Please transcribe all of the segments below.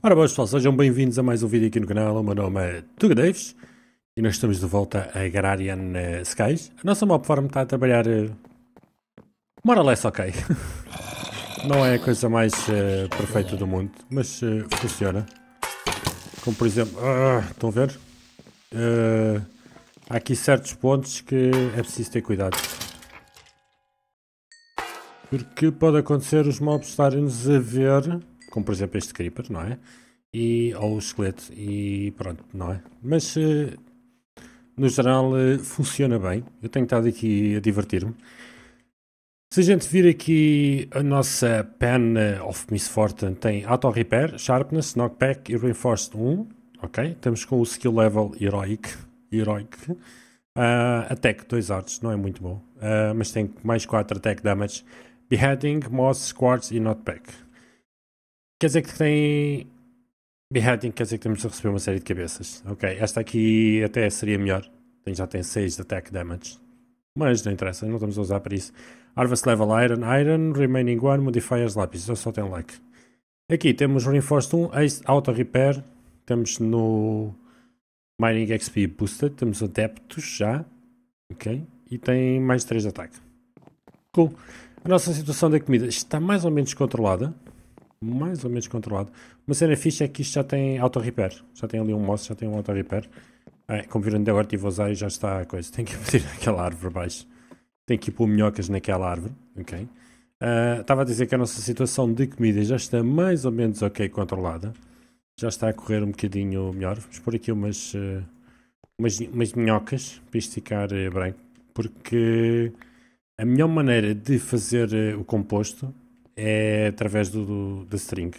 Ora boas pessoal, sejam bem-vindos a mais um vídeo aqui no canal, o meu nome é Tuga Davis e nós estamos de volta a Agrarian eh, Skies. A nossa mob farm está a trabalhar uh, more or less ok. Não é a coisa mais uh, perfeita do mundo, mas uh, funciona. Como por exemplo, uh, estão a ver? há aqui certos pontos que é preciso ter cuidado. Porque pode acontecer os mobs estarem-nos a ver como por exemplo este Creeper, não é? E, ou o esqueleto, e pronto, não é? Mas eh, no geral eh, funciona bem. Eu tenho estado aqui a divertir-me. Se a gente vir aqui a nossa Pen eh, of Misfortune, tem Auto Repair, Sharpness, Knockback e Reinforced 1. Ok, estamos com o skill level Heroic. heroic. Uh, attack, 2 arts não é muito bom. Uh, mas tem mais 4 attack damage. Beheading, Moss, Squarts e Knockback. Quer dizer que tem. Beheading quer dizer que temos de receber uma série de cabeças. Ok, esta aqui até seria melhor. Já tem 6 de attack damage. Mas não interessa, não estamos a usar para isso. Harvest Level Iron, Iron, Remaining One, Modifiers Lápis. Já só tem like. Aqui temos Reinforced 1, Ace Auto Repair. Temos no Mining XP Boosted. Temos Adeptos já. Ok. E tem mais 3 de ataque. Cool. A nossa situação da comida está mais ou menos controlada mais ou menos controlado. Uma cena fixe é que isto já tem auto-repair. Já tem ali um moço, já tem um auto-repair. É, como viram, agora estive a usar e já está a coisa. tem que meter aquela árvore abaixo. tem que ir pôr minhocas naquela árvore. Ok. Uh, estava a dizer que a nossa situação de comida já está mais ou menos ok controlada. Já está a correr um bocadinho melhor. Vamos pôr aqui umas, uh, umas, umas minhocas para esticar, uh, ah, branco. Porque a melhor maneira de fazer o composto é através do, do, do string.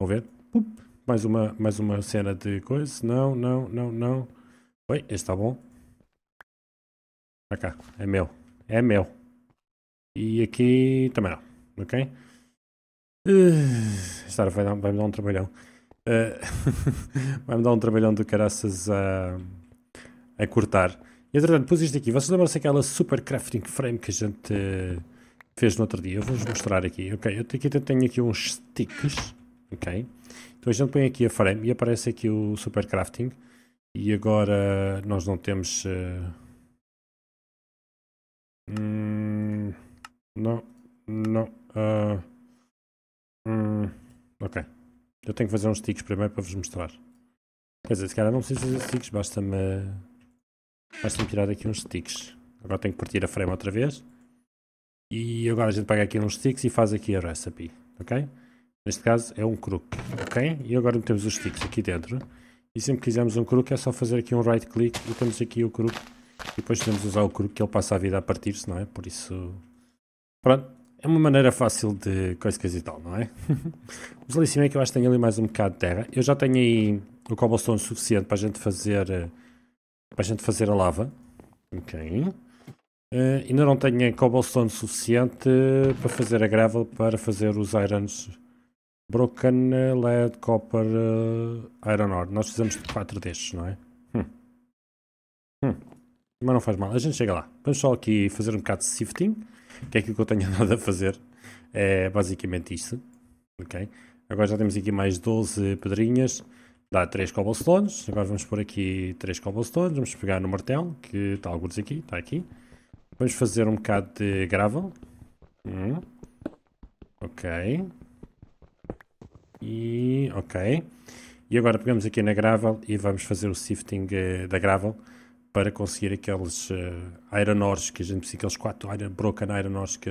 Vão ver? Pup. Mais uma, mais uma cena de coisa. Não, não, não, não. Oi, este está bom. Para cá. É meu. É meu. E aqui também não. Ok? Uh, esta vai, dar, vai me dar um trabalhão. Eh, uh, vai-me dar um trabalhão do caraças a, a cortar. E entretanto, pus isto aqui. Vocês lembram-se daquela super crafting frame que a gente. Uh, fez no outro dia. Eu vou-vos mostrar aqui. Ok, eu aqui tenho aqui uns sticks. Ok, então a gente põe aqui a frame e aparece aqui o super crafting. E agora nós não temos. Uh... Hum, não, não. Uh... Hum, ok, eu tenho que fazer uns sticks primeiro para vos mostrar. Quer dizer, se calhar não preciso fazer sticks, basta-me. Basta-me tirar aqui uns sticks. Agora tenho que partir a frame outra vez. E agora a gente pega aqui uns sticks e faz aqui a recipe, ok? Neste caso é um crook, ok? E agora metemos os sticks aqui dentro. E sempre que quisermos um crook é só fazer aqui um right click e temos aqui o crook. E depois podemos usar o crook que ele passa a vida a partir-se, não é? Por isso... Pronto, é uma maneira fácil de coisas e tal, não é? Mas ali cima é que eu acho que tenho ali mais um bocado de terra. Eu já tenho aí o cobblestone suficiente para a gente fazer eh, para a gente fazer a lava. Ok. Uh, ainda não tenho cobblestone suficiente eh, para fazer a gravel para fazer os irons broken, eh, lead, copper, uh, iron ore. Nós fizemos 4 destes, não é? Hum. Hum. Mas não faz mal, a gente chega lá. Vamos só aqui fazer um bocado de sifting, que é aquilo que eu tenho andado a fazer. É basicamente isto. Ok? Agora já temos aqui mais 12 pedrinhas. Dá 3 cobblestones. Agora vamos pôr aqui 3 cobblestones. Vamos pegar no martelo, que está alguns aqui, está aqui. Vamos fazer um bocado de gravel. Hum. Ok. E. Ok. E agora pegamos aqui na gravel e vamos fazer o sifting uh, da gravel para conseguir aqueles uh, iron ores que a gente precisa, aqueles 4 iron, broken iron ores que,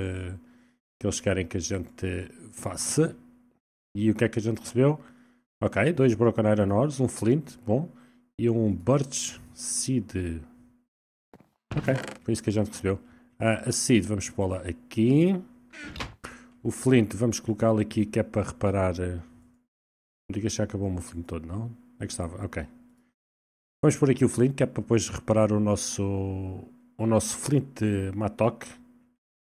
que eles querem que a gente faça. E o que é que a gente recebeu? Ok, dois broken iron ores, um flint, bom, e um birch seed Ok, foi isso que a gente percebeu. Uh, ah, a Seed vamos pô-la aqui. O Flint, vamos colocá-lo aqui que é para reparar. Uh... Não digas já acabou o meu Flint todo, não? É que estava, ok. Vamos pôr aqui o Flint, que é para depois reparar o nosso, o nosso Flint Matok,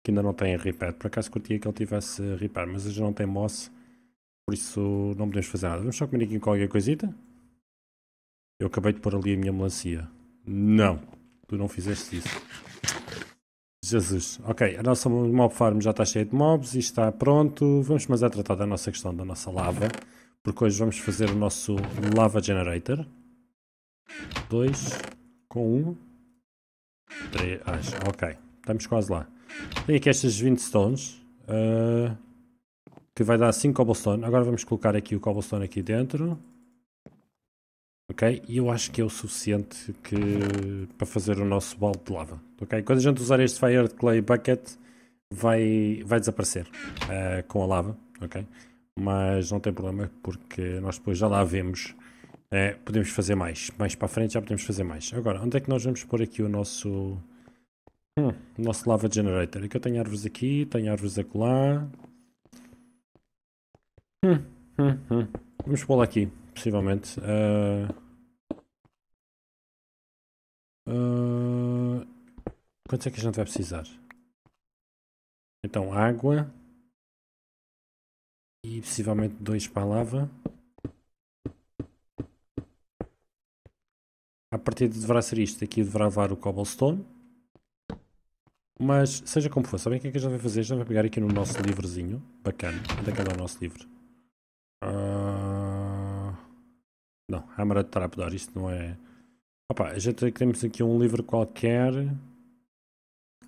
que ainda não tem repair. Por acaso curtia que ele tivesse repair, mas já não tem moss, por isso não podemos fazer nada. Vamos só comer aqui qualquer coisita. Eu acabei de pôr ali a minha melancia. Não. Tu não fizeste isso. Jesus. Ok, a nossa mob farm já está cheia de mobs e está pronto. Vamos mais a é tratar da nossa questão da nossa lava. Porque hoje vamos fazer o nosso lava generator. 2 com 1. Um. 3. Ok, estamos quase lá. Tem aqui estas 20 stones. Uh, que vai dar 5 cobblestone. Agora vamos colocar aqui o cobblestone aqui dentro ok? E eu acho que é o suficiente que, para fazer o nosso balde de lava, ok? Quando a gente usar este Fire Clay Bucket, vai, vai desaparecer uh, com a lava, ok? Mas não tem problema, porque nós depois já lá vemos, uh, podemos fazer mais. Mais para a frente já podemos fazer mais. Agora, onde é que nós vamos pôr aqui o nosso... Hum, o nosso lava generator. É que eu tenho árvores aqui, tenho árvores acolá. Hum, Hum, hum. Vamos pô-la aqui, possivelmente. Uh... Ah, uh... Ah, Quantos é que a gente vai precisar? Então, água. E possivelmente dois para a lava. A partir de deverá ser isto. Aqui deverá levar o cobblestone. Mas, seja como for, sabem o que é que a gente vai fazer? A gente vai pegar aqui no nosso livrezinho. Bacana. Onde é é o nosso livro? Não, Câmara de Trapdoor, isto não é. Opa, a gente é temos aqui um livro qualquer.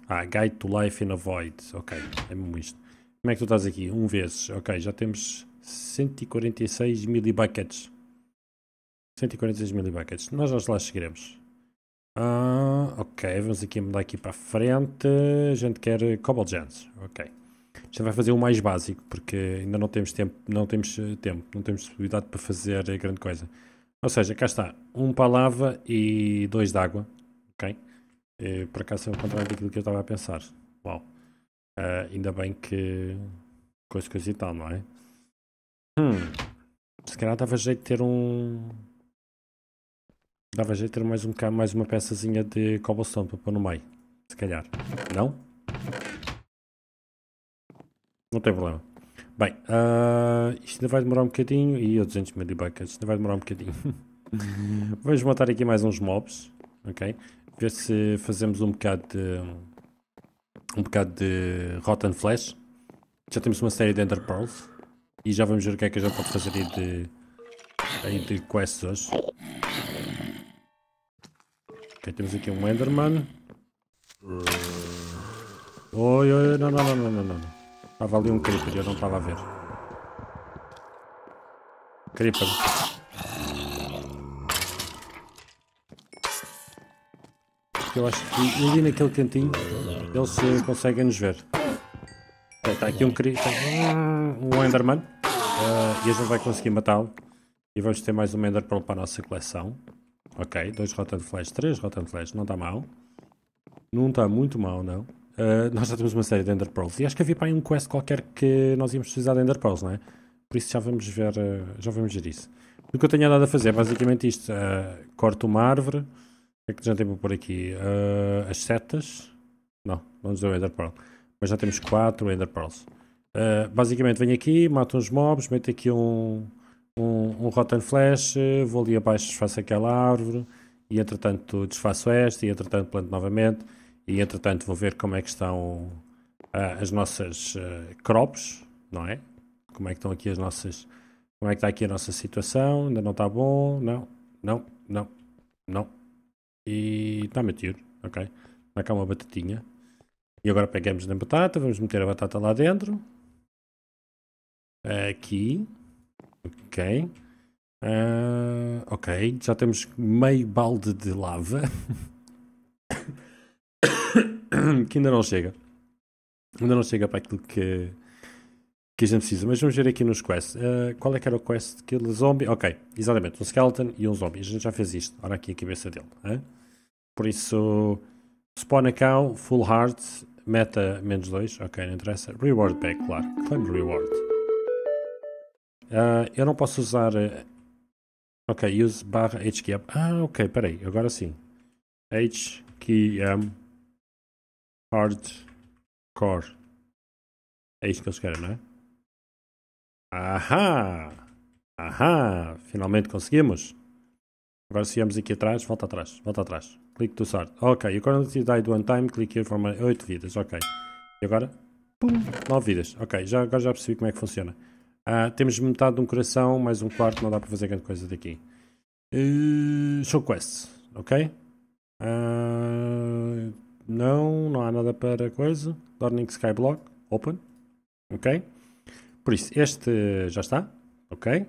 Ah, Guide to Life in a Void. Ok, é mesmo isto. Como é que tu estás aqui? Um vezes. Ok, já temos 146 milibuckets. 146 milibuckets. Nós, nós lá chegaremos. Ah, ok, vamos aqui mudar aqui para a frente. A gente quer Cobalt Gens. Ok. Já vai fazer o mais básico, porque ainda não temos tempo, não temos eh, tempo, não temos possibilidade para fazer eh, grande coisa. Ou seja, cá está, um para lava e dois de água, ok? E, eh, por acaso é o contrário daquilo que eu estava a pensar. Uau. Uh, ainda bem que coisa, coisa e tal, não é? Hum. Se calhar dava jeito de ter um... Dava jeito de ter mais, um, mais uma peçazinha de cobblestone para pôr no meio. Se calhar. Não? Não tem problema. Bem, uh, isto ainda vai demorar um bocadinho. E a 200 millibuckets, ainda vai demorar um bocadinho. Vamos montar aqui mais uns mobs, ok? Ver se fazemos um bocado de. Um bocado de Rotten Flash. Já temos uma série de Ender Pearls. E já vamos ver o que é que a gente pode fazer aí de. aí de quests hoje. Ok, temos aqui um Enderman. Oi, oi, não, não, não, não, não. não. Tava ali um creeper e eu não tava a ver. Creeper. Eu acho que ali naquele cantinho eles conseguem nos ver. Está aqui um creeper. Tá, um Enderman. Uh, e a gente vai conseguir matá-lo. E vamos ter mais um Ender Pearl para a nossa coleção. Ok, dois Rotten Flash, três Rotten Flash, não está mal. Não está muito mal, não. Eh, nós já temos uma série de Ender Pearls. E acho que havia para aí um quest qualquer que nós íamos precisar de Ender Pearls, não é? Por isso já vamos ver, uh, já vamos ver isso. O que eu tenho andado a fazer é basicamente isto. Uh, corto uma árvore. O que é que já para por aqui? Uh, as setas. Não, vamos nos o Ender Pearl. Mas já temos quatro Ender Pearls. basicamente venho aqui, mato uns mobs, meto aqui um, um, um Rotten Flash, vou ali abaixo, desfaço aquela árvore e entretanto desfaço esta e entretanto planto novamente e entretanto vou ver como é que estão uh, as nossas uh, crops, não é? Como é que estão aqui as nossas. Como é que está aqui a nossa situação? Ainda não está bom? Não, não, não, não. E está metido ok? Está cá uma batatinha. E agora pegamos na batata, vamos meter a batata lá dentro. Aqui. Ok. Uh, ok, já temos meio balde de lava. que ainda não chega. Ainda não chega para aquilo que, que a gente precisa. Mas vamos ver aqui nos quests. Uh, qual é que era o quest? Aquele zombie? Ok, exatamente. Um skeleton e um zombie. A gente já fez isto. Olha aqui a cabeça dele. Hein? Por isso, spawn a cow, full heart, meta menos 2. Ok, não interessa. Reward back, claro. Claim reward. Uh, eu não posso usar. Eh, ok, use barra HQM. Ah, ok, peraí. Agora sim. HQM hardcore. É isso que eles querem, não é? Ahá! Ahá! Finalmente conseguimos! Agora se vamos aqui atrás, volta atrás, volta atrás. Clique to start. Ok, you currently died one time, click here for my 8 vidas, ok. E agora? Pum! 9 vidas. Ok, já, agora já percebi como é que funciona. Ah, temos metade de um coração, mais um quarto, não dá para fazer grande coisa daqui. Uh, show quests, ok? Uh, não, não há nada para coisa. Learning Skyblock, open. Ok? Por isso, este já está. Ok?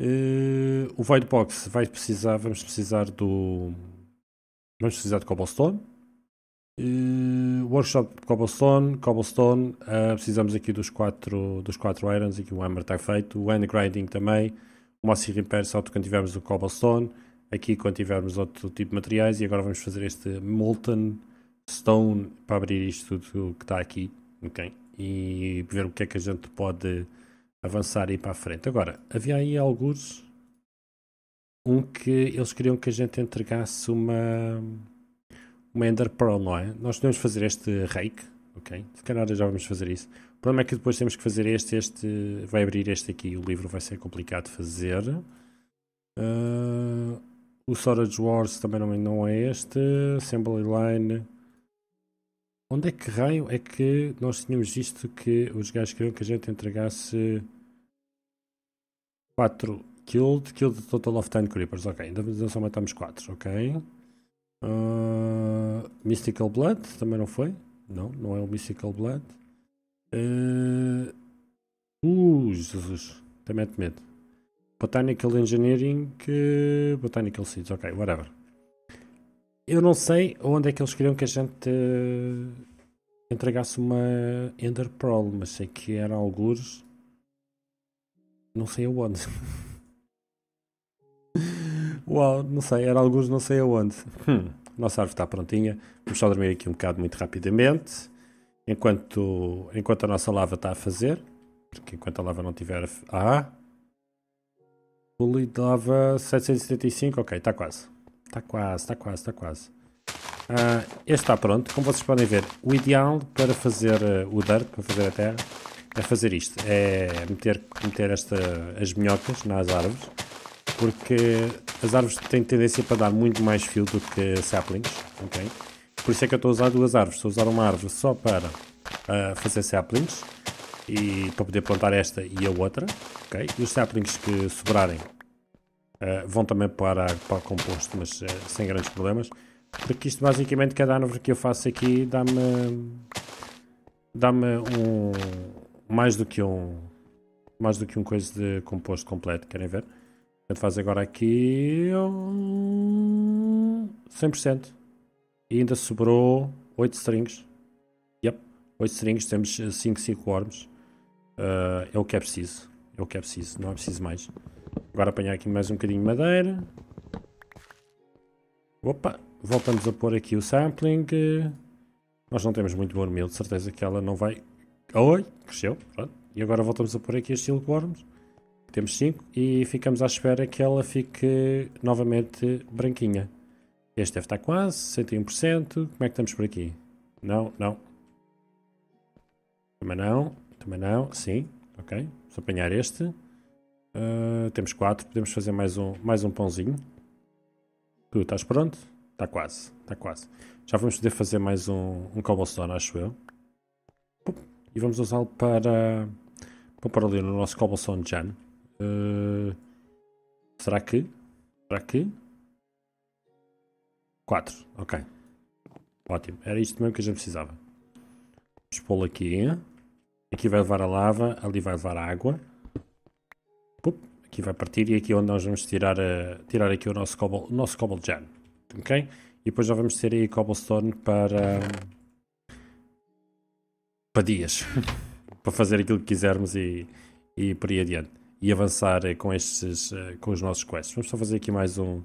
Uh, o Voidbox vai precisar, vamos precisar do. Vamos precisar de Cobblestone. Uh, workshop Cobblestone, Cobblestone, uh, precisamos aqui dos quatro, dos quatro Irons, aqui o Hammer está feito, o Hand Grinding também, o Mossy Repair só quando tivermos o Cobblestone, aqui quando tivermos outro tipo de materiais e agora vamos fazer este Molten Stone para abrir isto tudo que está aqui, ok? E ver o que é que a gente pode avançar e ir para a frente. Agora, havia aí alguns um que eles queriam que a gente entregasse uma uma Ender Pearl, não é? Nós podemos fazer este rake, ok? Se calhar já vamos fazer isso. O problema é que depois temos que fazer este, este vai abrir este aqui, o livro vai ser complicado de fazer. Uh, o Storage Wars também não, não é este. Assembly Line Onde é que raio é que nós tínhamos visto que os gajos queriam que a gente entregasse 4 killed, killed total of 10 creepers, ok, ainda só matamos 4, ok. Uh, Mystical Blood também não foi? Não, não é o Mystical Blood. Uh, uh Jesus, também mete medo. Botanical Engineering, Botanical Seeds, ok, whatever. Eu não sei onde é que eles queriam que a gente uh, entregasse uma Ender Pearl, mas sei que era algures. Não sei aonde. Uau, não sei, era alguns não sei aonde. Hum, nossa árvore está prontinha. Vamos só dormir aqui um bocado muito rapidamente. Enquanto, enquanto a nossa lava está a fazer. Porque enquanto a lava não tiver. Ah! Bully lava 775, ok, está quase. Está quase, está quase, está quase. Uh, este está pronto. Como vocês podem ver, o ideal para fazer ah, o dirt, para fazer a terra, é fazer isto. É meter, meter esta, as minhocas nas árvores, porque as árvores têm tendência para dar muito mais fio do que saplings, ok? Por isso é que eu estou a usar duas árvores. Estou a usar uma árvore só para uh, fazer saplings, e para poder plantar esta e a outra, ok? E os saplings que sobrarem eh, vão também para, para composto, mas uh, sem grandes problemas. Porque isto basicamente cada árvore que eu faço aqui dá-me dá-me um mais do que um mais do que um coisa de composto completo, querem ver? Portanto, faz agora aqui 100% e ainda sobrou 8 strings. Yep, 8 strings, temos 5 eh, 5 worms. Uh, é o que é preciso. É o que é preciso, não é preciso mais. Agora apanhar aqui mais um bocadinho de madeira. Opa, voltamos a pôr aqui o sampling. Nós não temos muito bom mil, de certeza que ela não vai... Oi, cresceu, pronto. E agora voltamos a pôr aqui as silkworms. Temos 5 e ficamos à espera que ela fique novamente branquinha. Este deve estar quase, 61%. Como é que estamos por aqui? Não, não. Também não, também não, sim, ok. Vamos apanhar este. Uh, temos quatro, podemos fazer mais um, mais um pãozinho. Tu estás pronto? Está quase, está quase. Já vamos poder fazer mais um, um cobblestone, acho eu. E vamos usá-lo para. Vou pôr ali no nosso cobblestone Jan. Uh, ah, será que? Será que? quatro ok. Ótimo, era isto mesmo que a gente precisava. Vamos pô-lo aqui. Aqui vai levar a lava, ali vai levar a água. Aqui vai partir e aqui é onde nós vamos tirar, a, eh, tirar aqui o nosso Cobble, nosso cobble Ok? E depois já vamos ter aí Cobblestone para. para dias. para fazer aquilo que quisermos e, e por aí adiante. E avançar eh, com estes. Eh, com os nossos quests. Vamos só fazer aqui mais um.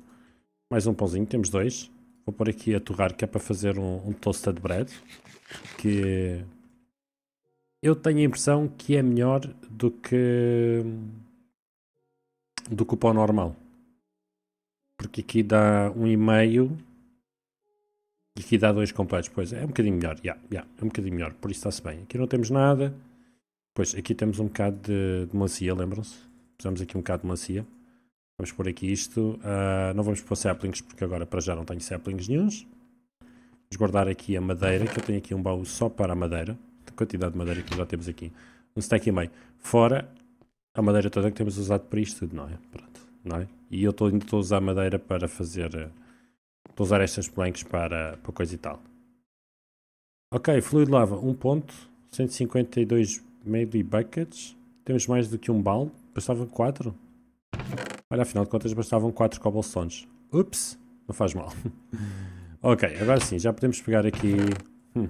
mais um pãozinho. Temos dois. Vou pôr aqui a torrar que é para fazer um, um toasted bread. Que eu tenho a impressão que é melhor do que do que o pó normal. Porque aqui dá 1,5 um e e aqui dá 2 completos. Pois é, é, um bocadinho melhor. Yeah, yeah, é um bocadinho melhor, por isso está-se bem. Aqui não temos nada. Pois, aqui temos um bocado de, de macia, lembram-se? Precisamos aqui um bocado de macia. Vamos pôr aqui isto. Uh, não vamos pôr saplings porque agora para já não tenho saplings nenhums. Vamos guardar aqui a madeira, que eu tenho aqui um baú só para a madeira. A quantidade de madeira que já temos aqui. Um stack e meio. Fora a madeira toda que temos usado para isto tudo, não é? Pronto, não é? E eu tô, ainda estou a usar madeira para fazer. Estou eh, a usar estas planks para, para coisa e tal. Ok, fluido lava, 1 um ponto, 152 melee buckets. Temos mais do que um balde, bastavam 4. Olha, afinal de contas, bastavam 4 cobblestones. Ups, não faz mal. ok, agora sim, já podemos pegar aqui. Hum.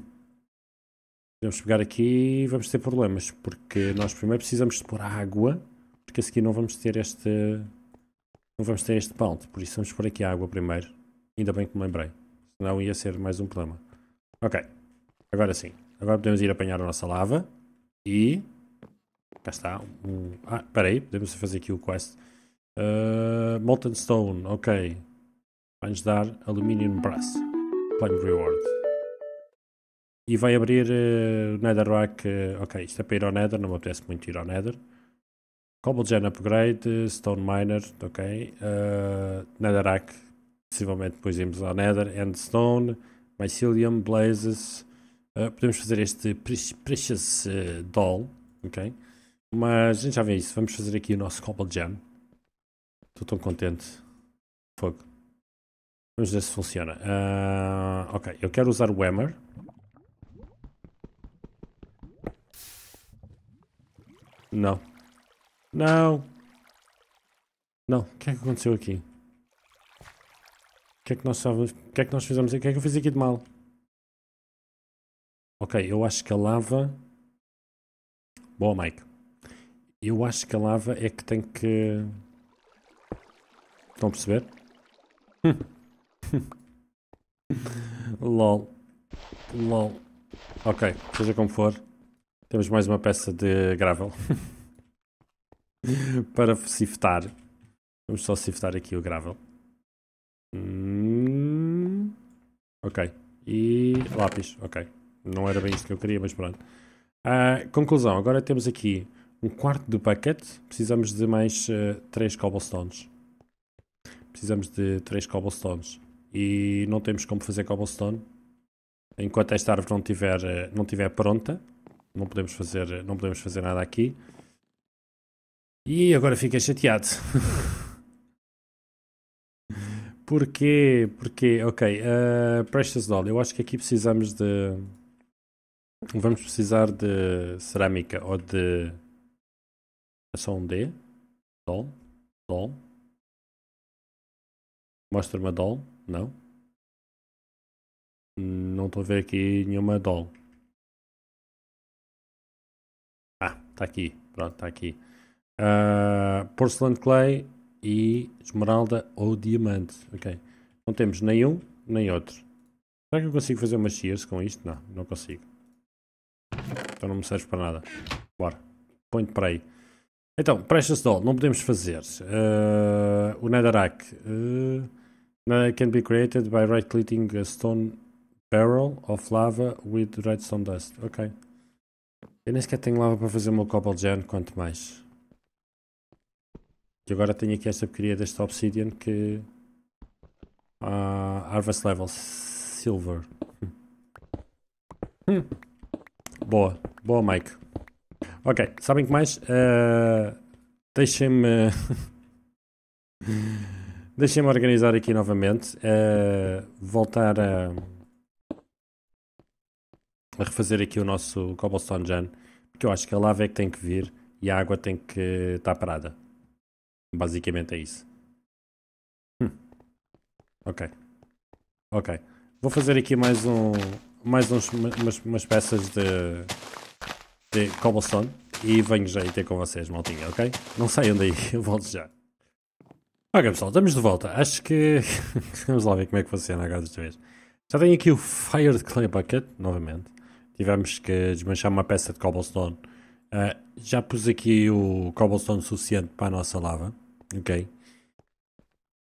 Vamos pegar aqui e vamos ter problemas, porque nós primeiro precisamos de pôr água, porque a seguir não vamos ter este. Não vamos ter este pound, por isso vamos pôr aqui a água primeiro. Ainda bem que me lembrei, senão ia ser mais um problema. Ok, agora sim. Agora podemos ir apanhar a nossa lava e. Cá está. Um... Ah, espera aí, podemos fazer aqui o quest. Uh, molten Stone, ok. Vai-nos dar Aluminium Brass. Flame Reward e vai abrir uh, Netherrack. Uh, ok, isto é para ir ao Nether, não me apetece muito ir ao Nether. Cobble Gen Upgrade, Stone Miner, ok. Uh, Netherrack, possivelmente depois irmos ao Nether. Endstone, Mycelium, Blazes. Uh, podemos fazer este Precious uh, Doll, ok. Mas a gente já vê isso. Vamos fazer aqui o nosso Cobble Gen. Estou tão contente. Fogo. Vamos ver se funciona. Uh, ok, eu quero usar o Hammer. Não. Não. Não. O que é que aconteceu aqui? O que é que nós estávamos... O que é que nós fizemos aqui? O que é que eu fiz aqui de mal? Ok, eu acho que a lava... Boa, Mike. Eu acho que a lava é que tem que... Estão a perceber? LOL. LOL. Ok, seja como for. Temos mais uma peça de gravel para siftar. Vamos só siftar aqui o gravel. Hum, ok. E lápis, ok. Não era bem isso que eu queria, mas pronto. Uh, conclusão, agora temos aqui um quarto do bucket. Precisamos de mais uh, três cobblestones. Precisamos de três cobblestones. E não temos como fazer cobblestone. Enquanto esta árvore não estiver eh, não tiver pronta, não podemos fazer, não podemos fazer nada aqui. E agora fiquei chateado. Porquê? Porque, ok, uh, Precious Doll, eu acho que aqui precisamos de. Vamos precisar de cerâmica ou de. É só um D? Doll? Doll? Mostra uma doll? Não? Não estou a ver aqui nenhuma doll. Ah, está aqui. Pronto, está aqui. Uh, ah, porcelain clay e esmeralda ou diamante. Ok. Não temos nem um nem outro. Será que eu consigo fazer umas shears com isto? Não, não consigo. Então não me serve para nada. Bora. Põe-te para aí. Então, Precious Doll, não podemos fazer. Uh, o Netherrack. Uh, can be created by right-clicking a stone barrel of lava with redstone dust. Ok. Eu nem sequer tenho lava para fazer o meu cobalt gen, quanto mais. E agora tenho aqui esta porcaria deste obsidian que... Uh, harvest level silver. Hum. hum. Boa, boa Mike. Ok, sabem que mais? Uh, Deixem-me... Deixem-me organizar aqui novamente. Uh, voltar a a refazer aqui o nosso Cobblestone Jan, porque eu acho que a lava é que tem que vir e a água tem que estar parada. Basicamente é isso. Hum. Ok. Ok. Vou fazer aqui mais um. Mais uns, umas, umas peças de, de cobblestone e venho já aí ter com vocês, maltinha, ok? Não saiam daí, eu volto já. Ok pessoal, estamos de volta. Acho que. Vamos lá ver como é que funciona agora desta vez. Já tenho aqui o Fire Clay Bucket, novamente tivemos que desmanchar uma peça de cobblestone. Uh, já pus aqui o cobblestone suficiente para a nossa lava, ok?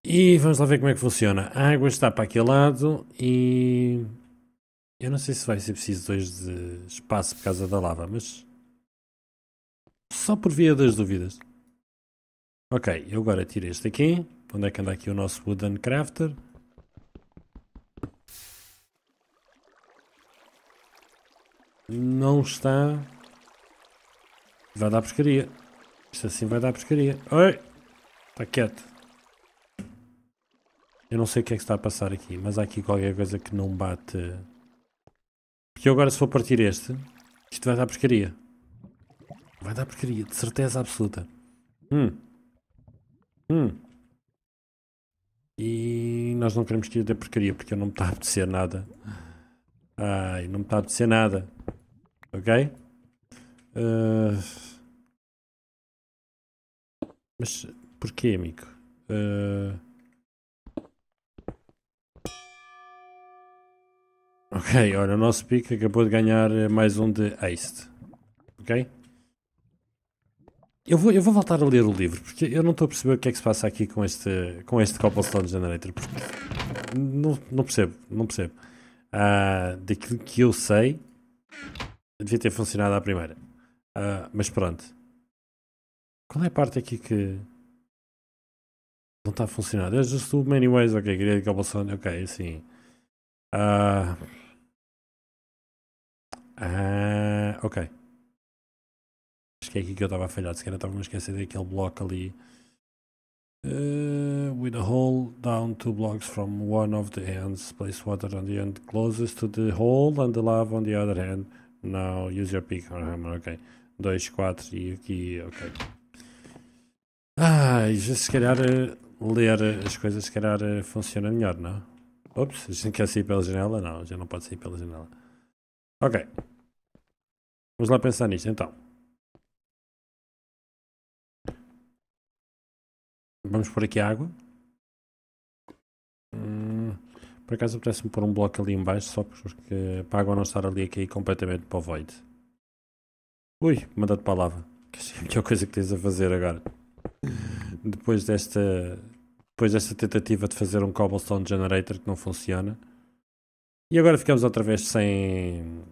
E vamos lá ver como é que funciona. A água está para aquele lado e... Eu não sei se vai ser preciso dois de espaço por causa da lava, mas... Só por via das dúvidas. Ok, eu agora tiro este aqui. Onde é que anda aqui o nosso Wooden Crafter? não está. Vai dar pescaria. Isto assim vai dar pescaria. Oi! Está quieto. Eu não sei o que é que está a passar aqui, mas há aqui qualquer coisa que não bate. Porque eu agora se for partir este, isto vai dar pescaria. Vai dar porcaria, de certeza absoluta. Hum. Hum. E nós não queremos que ia ter porcaria, porque eu não me está a apetecer nada. Ai, não me está a apetecer nada. Ok? Uh... Mas porquê, amigo? Uh... Ok, olha, o nosso pick acabou de ganhar eh, mais um de Ace. Ok? Eu vou, eu vou voltar a ler o livro, porque eu não estou a perceber o que é que se passa aqui com este, com este Cobblestone Generator. Não, não percebo, não percebo. Uh, daquilo que eu sei, devia ter funcionado à primeira. Uh, mas pronto. Qual é a parte aqui que não está a funcionar? There's just too many ways. Ok, queria que a Bolsonaro. Ok, sim. Uh, uh, ok. Acho que é aqui que eu estava a falhar. Se calhar estava a esquecer daquele bloco ali. Uh, with a hole down two blocks from one of the ends, place water on the end closest to the hole and the lava on the other hand. Now use your pick or hammer, ok. 2, 4 e aqui, ok. Ai, ah, se calhar eh, ler as coisas se calhar eh, funciona melhor, não? Ops, a gente quer sair pela janela? Não, já não pode sair pela janela. Ok. Vamos lá pensar nisto então. Vamos por aqui água. Hum. Por acaso apetece-me pôr um bloco ali embaixo só porque para a água não estar ali a cair completamente para o void. Ui, manda de palavra. Que é a melhor coisa que tens a fazer agora. Depois desta, depois desta tentativa de fazer um cobblestone generator que não funciona. E agora ficamos outra vez sem.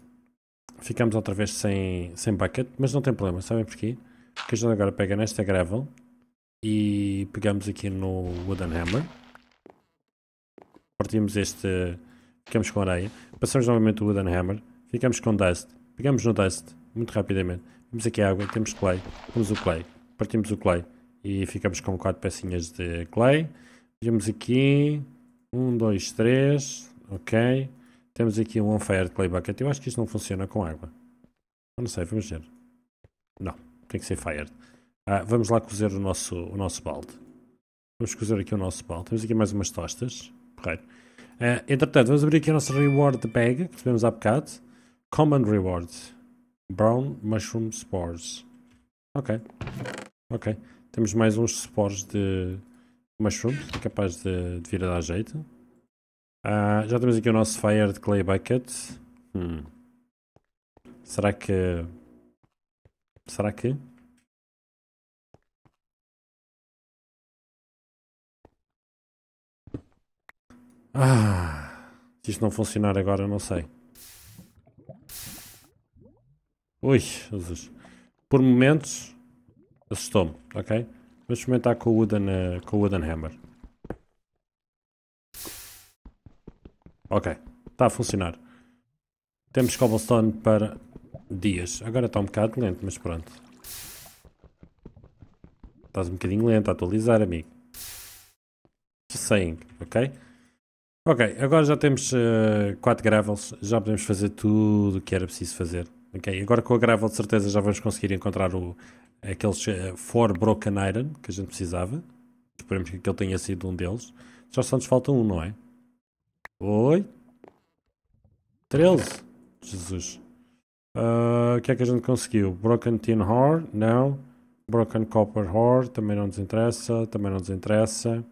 Ficamos outra vez sem, sem bucket, mas não tem problema, sabem porquê? Porque a gente agora pega nesta gravel e pegamos aqui no Wooden Hammer partimos este. Ficamos com areia. Passamos novamente o Wooden Hammer. Ficamos com Dust. Pegamos no Dust muito rapidamente. temos aqui a água. Temos clay. Temos o clay. Partimos o clay. E ficamos com 4 pecinhas de clay. temos aqui. 1, 2, 3. Ok. Temos aqui um on fire Clay Bucket. Eu acho que isto não funciona com água. Eu não sei, vamos ver. Não, tem que ser Fired. Ah, vamos lá cozer o nosso, o nosso balde. Vamos cozer aqui o nosso balde. Temos aqui mais umas tostas. Porreiro. Uh, entretanto, vamos abrir aqui a nossa reward bag que recebemos há bocado. Common reward, Brown mushroom spores. Ok. Ok. Temos mais uns spores de mushrooms, capaz de, de vir a dar jeito. Uh, já temos aqui o nosso de Clay Bucket. Hmm. Será que. Será que? Ah, se isto não funcionar agora, não sei. Ui, Jesus. Por momentos, assustou-me, ok? Vamos experimentar com o Wooden, uh, com o wooden Hammer. Ok, está a funcionar. Temos cobblestone para dias. Agora está um bocado lento, mas pronto. Estás um bocadinho lento a atualizar, amigo. Just saying, ok? Ok, agora já temos uh, quatro gravels, já podemos fazer tudo o que era preciso fazer. Ok, agora com a gravel de certeza já vamos conseguir encontrar o, aqueles uh, four broken iron que a gente precisava. Esperemos que ele tenha sido um deles. Já só nos falta um, não é? Oi? 13? Jesus. Uh, o que é que a gente conseguiu? Broken tin ore? Não. Broken copper ore? Também não nos interessa. Também não nos interessa.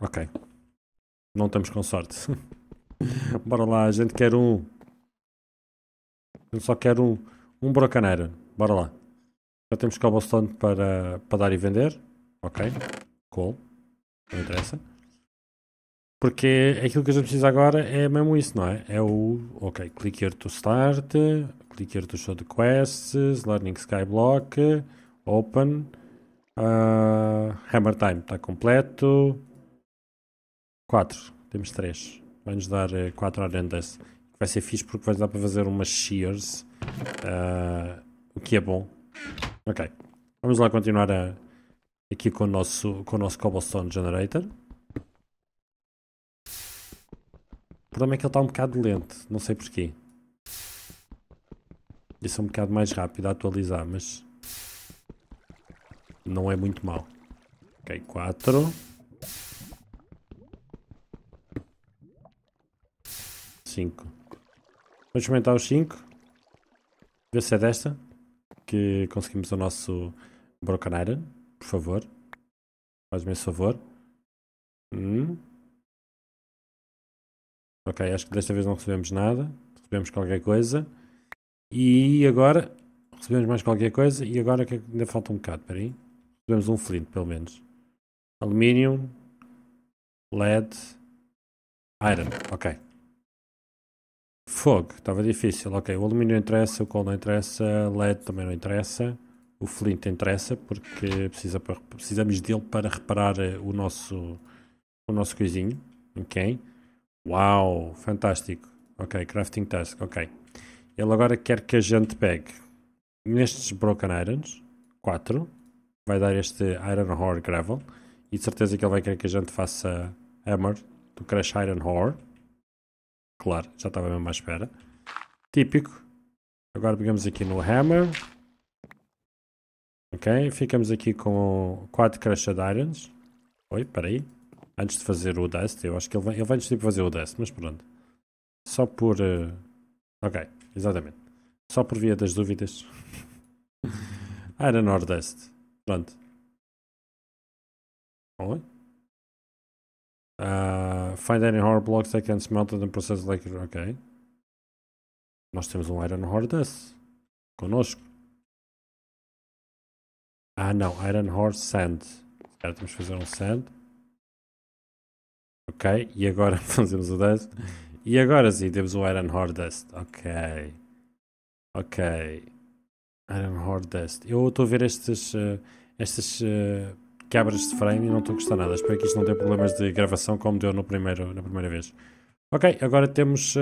Ok. Não estamos com sorte. Bora lá, a gente quer um. Eu só quero um, um brocaneiro. Bora lá. Já temos cobblestone para, para dar e vender. Ok. Cool. Não interessa. Porque aquilo que a gente precisa agora é mesmo isso, não é? É o. Ok, click here to start. Click here to show the quests. Learning skyblock. Open. Uh, hammer time está completo. 4. Temos 3. Vai-nos dar 4 eh, arandas. Vai ser fixe porque vai dar para fazer umas shears. Uh, o que é bom. Ok. Vamos lá continuar a, eh, aqui com o nosso, com o nosso cobblestone generator. O problema é que ele está um bocado lento. Não sei porquê. Isso é um bocado mais rápido a atualizar, mas... Não é muito mal. Ok, 4. 5. Vamos experimentar os 5. Ver se é desta que conseguimos o nosso Broken Iron. Por favor. Faz-me esse favor. Hum. Ok, acho que desta vez não recebemos nada. Recebemos qualquer coisa. E agora recebemos mais qualquer coisa. E agora que é ainda falta um bocado. Espera aí. Recebemos um flint, pelo menos. Alumínio. LED. Iron. Ok. Fogo, estava difícil. Ok, o alumínio não interessa, o cobre não interessa, LED também não interessa, o flint interessa porque precisa precisamos dele para reparar eh, o nosso, o nosso coisinho. Ok? Uau, fantástico. Ok, crafting task, ok. Ele agora quer que a gente pegue nestes broken irons, 4, vai dar este iron ore gravel, e de certeza que ele vai querer que a gente faça hammer do crash iron ore. Claro, já estava mesmo à espera. Típico. Agora pegamos aqui no Hammer. Ok, ficamos aqui com 4 Crushed Irons. Oi, peraí. Antes de fazer o Dust, eu acho que ele vai, ele vai antes de fazer o Dust, mas pronto. Só por... Uh... Ok, exatamente. Só por via das dúvidas. Iron or Dust. Pronto. Oi? Uh, find any horror blocks that can smelt and process like. Ok. Nós temos um Iron hard dust, connosco. Ah, não. Iron Horse Sand. Certo, que fazer um Sand. Ok, e agora fazemos o Dust. E agora sim, temos o Iron hard Dust. Ok. Ok. Iron hard Dust. Eu estou a ver estas, uh, eh, estas uh, eh, quebras de frame e não estou a gostar nada. Espero que isto não tenha problemas de gravação como deu no primeiro, na primeira vez. Ok, agora temos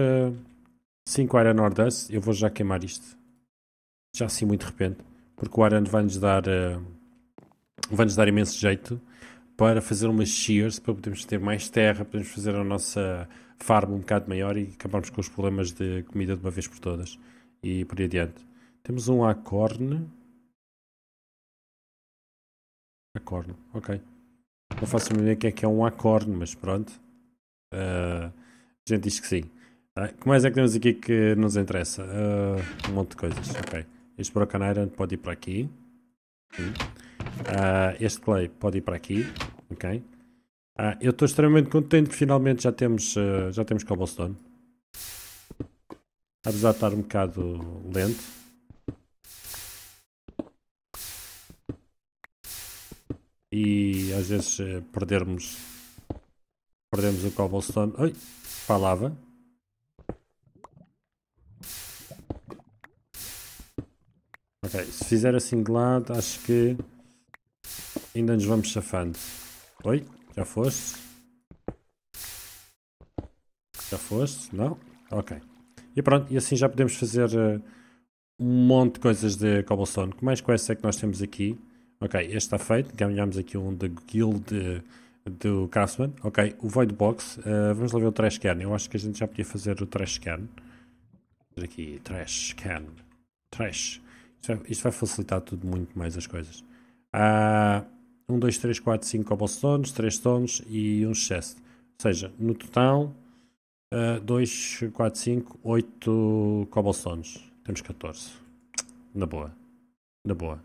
5 uh, eh, Iron Ore Dust. Eu vou já queimar isto. Já assim muito de repente. Porque o Iron vai-nos dar, uh, vai-nos dar imenso jeito para fazer umas shears, para podermos ter mais terra, podermos fazer a nossa farm um bocado maior e acabarmos com os problemas de comida de uma vez por todas. E por aí adiante. Temos um Acorn. Acorno, ok. Não faço a ideia o que é que é um acorno, mas pronto. Uh, a gente diz que sim. Ah, o que mais é que temos aqui que nos interessa? Uh, um monte de coisas, ok. Este Broken Iron pode ir para aqui. Uh, este Clay pode ir para aqui, ok. Uh, eu estou extremamente contente que finalmente já temos, já temos Cobblestone. Apesar de estar um bocado lento, e às vezes eh, perdermos perdemos o cobblestone. Oi, falava. Ok, se fizer assim de lado, acho que ainda nos vamos safando. Oi, já foste? Já foste? Não? Ok. E pronto, e assim já podemos fazer uh, um monte de coisas de cobblestone. O que mais essa é que nós temos aqui? Ok, este está feito. Ganhámos aqui um da Guild eh, do Craftsman. Ok, o Void Box. Uh, vamos lá ver o Trash Can. Eu acho que a gente já podia fazer o Trash Can. Aqui, Trash Can. Trash. Isto vai, isto vai facilitar tudo muito mais as coisas. Uh, 1, 2, 3, 4, 5 cobblestones, 3 stones e um chest. Ou seja, no total, uh, 2, 4, 5, 8 cobblestones. Temos 14. Na boa. Na boa.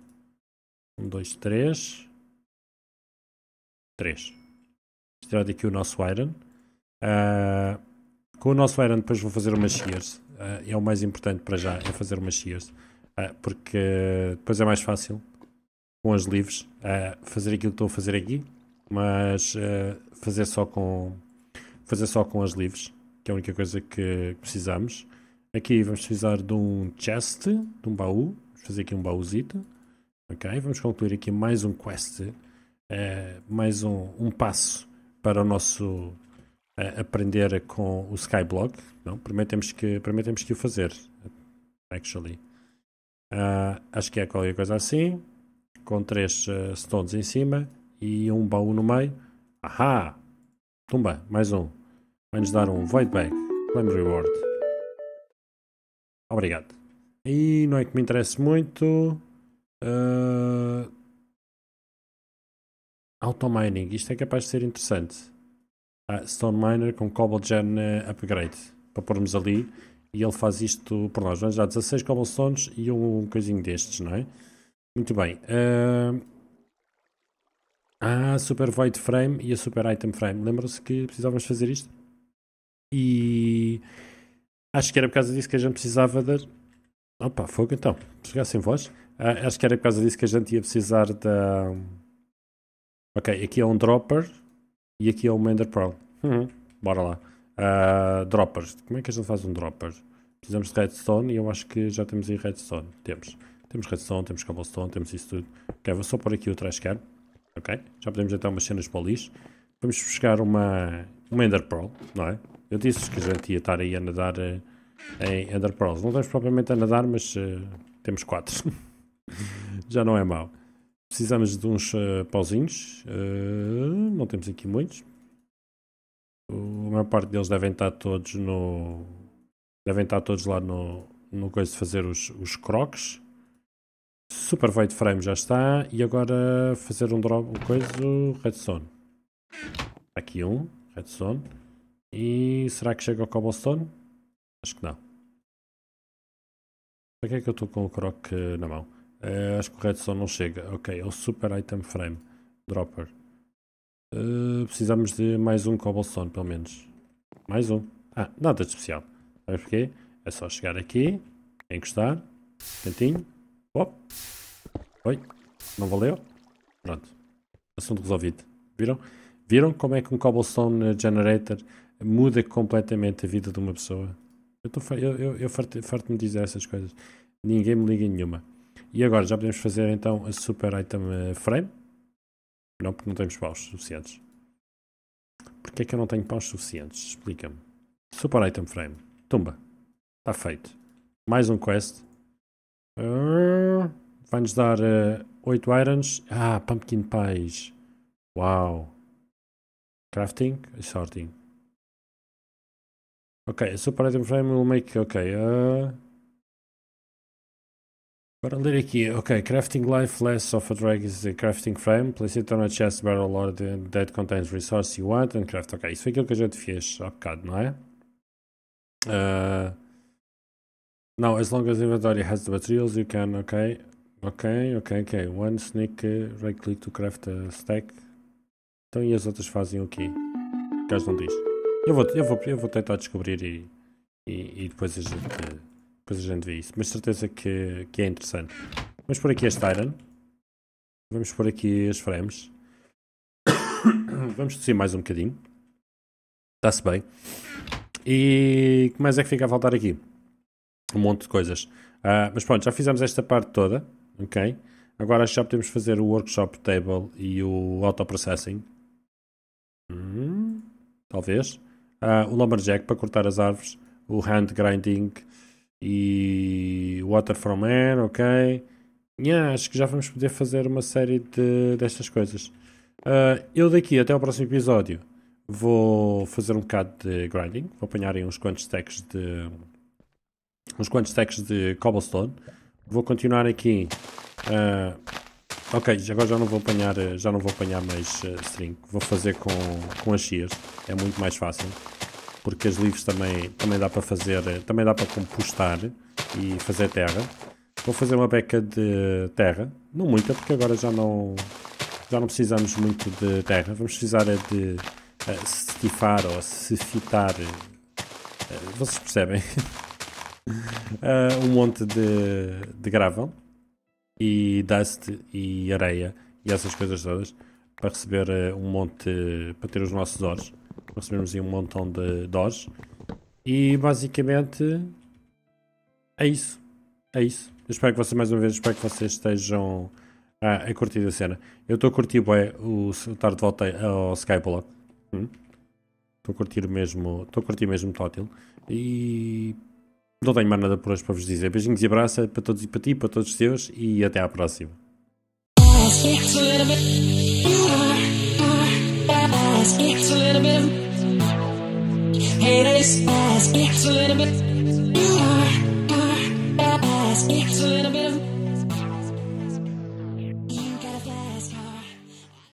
Um, dois, três. Três. Estirar daqui o nosso iron. Uh, com o nosso iron depois vou fazer umas shears. Uh, é o mais importante para já, é fazer umas shears. Uh, porque depois é mais fácil com as livres fazer aquilo que estou a fazer aqui. Mas fazer só com fazer só com as livres, que é a única coisa que precisamos. Aqui vamos precisar de um chest, de um baú. Vamos fazer aqui um baúzito. Ok? Vamos concluir aqui mais um quest, uh, mais um, um, passo para o nosso uh, aprender com o Skyblock. Não, primeiro temos que, primeiro que o fazer, actually. Uh, acho que é qualquer coisa assim, com três eh, stones em cima e um baú no meio. Ahá! Tumba, mais um. Vai-nos dar um Void Bag, Claim Reward. Obrigado. E não é que me interesse muito. Uh... Automining. Isto é capaz de ser interessante. Ah, stone Miner com cobble Gen eh, Upgrade. Para pormos ali. E ele faz isto por nós. Vamos já 16 cobblestones e um coisinho destes, não é? Muito bem. Uh... Ah, Super Void Frame e a Super Item Frame. Lembram-se que precisávamos fazer isto? E acho que era por causa disso que a gente precisava de. Opa, fogo então. Chegar sem voz. Uh, acho que era por causa disso que a gente ia precisar da. Ok, aqui é um dropper e aqui é um Ender Pearl. Uhum. Bora lá. Uh, droppers. Como é que a gente faz um dropper? Precisamos de redstone e eu acho que já temos aí redstone. Temos. Temos redstone, temos cobblestone, temos isso tudo. Ok, vou só pôr aqui o trashcan. Ok? Já podemos então umas cenas para o lixo. Vamos buscar uma, uma Ender Pearl, não é? Eu disse que a gente ia estar aí a nadar uh, em Ender Pearls. Não estamos propriamente a nadar, mas uh, temos quatro. já não é mau. Precisamos de uns uh, pauzinhos, uh, não temos aqui muitos. O, a maior parte deles devem estar todos no. Devem estar todos lá no, no coisa de fazer os, os crocs. Super Void Frame já está. E agora fazer um drop, um coisa, Redstone. Aqui um, Redstone. E será que chega ao Cobblestone? Acho que não. Para que é que eu estou com o croc na mão? Eh, acho que o redstone não chega. Ok, é o super item frame. Dropper. Uh, precisamos de mais um cobblestone, pelo menos. Mais um. Ah, nada de especial. Sabe porquê? É só chegar aqui, encostar, cantinho. Op. Oi. Não valeu? Pronto. Assunto resolvido. Viram? Viram como é que um cobblestone generator muda completamente a vida de uma pessoa? Eu, eu, eu, eu farto-me dizer essas coisas. Ninguém me liga em nenhuma. E agora já podemos fazer então a super item eh, frame? Não, porque não temos paus suficientes. Porquê é que eu não tenho paus suficientes? Explica-me. Super item frame. Tumba. Está feito. Mais um quest. Ah, vai-nos dar uh, eh, 8 irons. Ah, pumpkin pies. Uau. Crafting e sorting. Ok, super item frame will make. Ok. Uh, Bora ler aqui, ok, Crafting Life Less a Drag is a Crafting Frame, place it on a chest barrel or that contains resource you want and craft, ok, isso foi aquilo que a gente fez há bocado, não é? Uh, now, as long as inventory has the materials you can, ok, ok, ok, ok, one sneak uh, right click to craft a stack, então e as outras fazem o quê? O gajo não diz. Eu vou, eu vou, eu vou tentar descobrir e, e, e depois a gente depois a gente vê isso. Mas certeza que, que é interessante. Vamos pôr aqui a Tyran. Vamos pôr aqui as frames. Vamos descer mais um bocadinho. Está-se bem. E o que mais é que fica a faltar aqui? Um monte de coisas. Uh, mas pronto, já fizemos esta parte toda. Ok. Agora já podemos fazer o workshop table e o autoprocessing. Hum, talvez. Uh, o lumberjack para cortar as árvores. O hand grinding e Water From Air, ok? Yeah, acho que já vamos poder fazer uma série de, destas coisas. Uh, eu daqui até ao próximo episódio vou fazer um bocado de grinding, vou apanhar aí uns quantos stacks de uns quantos stacks de cobblestone. Vou continuar aqui. Uh, ok, agora já não vou apanhar, já não vou apanhar mais uh, string. Vou fazer com, com as shears, é muito mais fácil porque as leaves também, também dá para fazer, também dá para compostar e fazer terra. Vou fazer uma beca de terra, não muita, porque agora já não, já não precisamos muito de terra. Vamos precisar é de uh, cetifar ou cefitar, uh, vocês percebem, uh, um monte de, de gravel e dust e areia e essas coisas todas para receber um monte, para ter os nossos ores. Recebemos aí um montão de DOS. E basicamente é isso. É isso. Eu espero que vocês, mais uma vez, espero que vocês estejam a, ah, a curtir a cena. Eu estou a curtir bem o estar de volta ao Skyblock. Hum? Estou hum? a curtir mesmo. Estou a curtir mesmo Tótil. E não tenho mais nada por hoje para vos dizer. Beijinhos e abraço para todos e para ti, para todos os teus e até à próxima. spice, it's a little bit Hate is this it's a little bit You uh, are, uh, are, spice, it's a little bit